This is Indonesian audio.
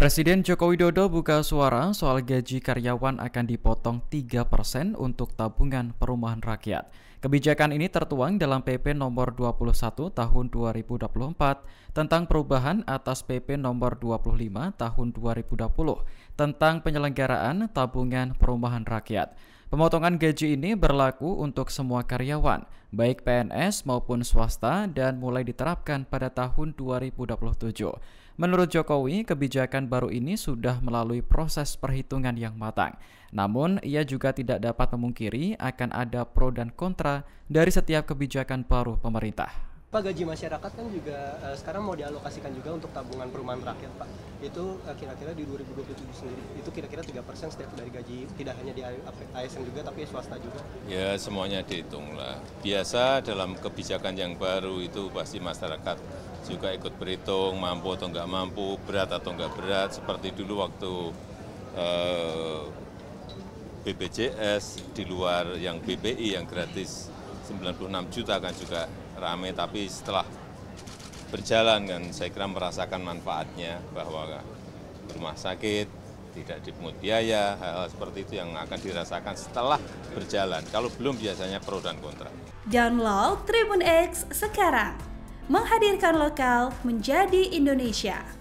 Presiden Joko Widodo buka suara soal gaji karyawan akan dipotong 3% untuk tabungan perumahan rakyat. Kebijakan ini tertuang dalam PP nomor 21 tahun 2024 tentang perubahan atas PP nomor 25 tahun 2020 tentang penyelenggaraan tabungan perumahan rakyat. Pemotongan gaji ini berlaku untuk semua karyawan, baik PNS maupun swasta dan mulai diterapkan pada tahun 2027. Menurut Jokowi, kebijakan baru ini sudah melalui proses perhitungan yang matang. Namun, ia juga tidak dapat memungkiri akan ada pro dan kontra dari setiap kebijakan baru pemerintah. Pak gaji masyarakat kan juga uh, sekarang mau dialokasikan juga untuk tabungan perumahan rakyat Pak. Itu eh, kira-kira di 2027 sendiri itu kira-kira 3% setiap dari gaji tidak hanya di ASN juga tapi swasta juga. Ya semuanya dihitung lah. Biasa dalam kebijakan yang baru itu pasti masyarakat juga ikut berhitung mampu atau enggak mampu, berat atau enggak berat seperti dulu waktu uh, eh, BPJS di luar yang BPI yang gratis 96 juta kan juga rame, tapi setelah berjalan kan saya kira merasakan manfaatnya bahwa rumah sakit tidak dipungut biaya, hal-hal seperti itu yang akan dirasakan setelah berjalan. Kalau belum biasanya pro dan kontra. Download Tribun X sekarang. Menghadirkan lokal menjadi Indonesia.